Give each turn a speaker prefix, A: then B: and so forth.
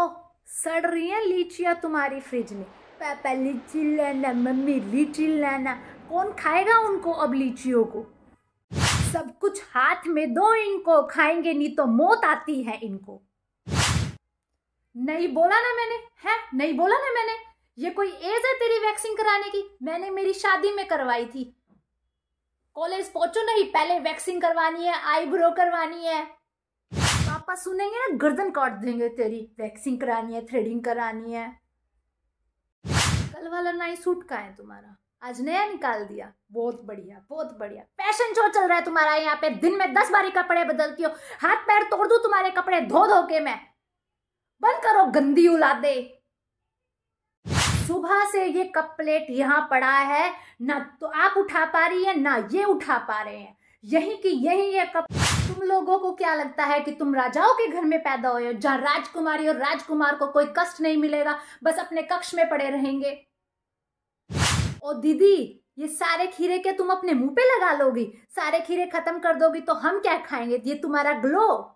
A: ओह सड़ रही हैं लीचियाँ तुम्हारी फ्रिज में पापा लीची लेना मम्मी लीची लेना कौन खाएगा उनको अब लीचियों को सब कुछ हाथ में दो इनको खाएंगे नहीं तो मौत आती है इनको नहीं बोला ना मैंने है नहीं बोला ना मैंने ये कोई एज है तेरी वैक्सीन कराने की मैंने मेरी शादी में करवाई थी कॉलेज पहुंचो नहीं पहले वैक्सीन करवानी है आईब्रो करवानी है पापा सुनेंगे ना गर्दन काट देंगे तेरी वैक्सिंग करानी है थ्रेडिंग करानी है कल वाला नाई सूट का है तुम्हारा आज नया निकाल दिया बहुत बढ़िया बहुत बढ़िया फैशन शो चल रहा है तुम्हारा यहाँ पे दिन में दस बारी कपड़े बदलती हो हाथ पैर तोड़ दू तुम्हारे कपड़े धो धो के मैं बंद करो गंदी उलादे सुबह से ये कप प्लेट यहाँ पड़ा है ना तो आप उठा पा रही है ना ये उठा पा रहे हैं यही की यही है कप तुम लोगों को क्या लगता है कि तुम राजाओं के घर में पैदा हुए हो जहां राजकुमारी और राजकुमार को कोई कष्ट नहीं मिलेगा बस अपने कक्ष में पड़े रहेंगे ओ दीदी ये सारे खीरे के तुम अपने मुंह पे लगा लोगी सारे खीरे खत्म कर दोगी तो हम क्या खाएंगे ये तुम्हारा ग्लो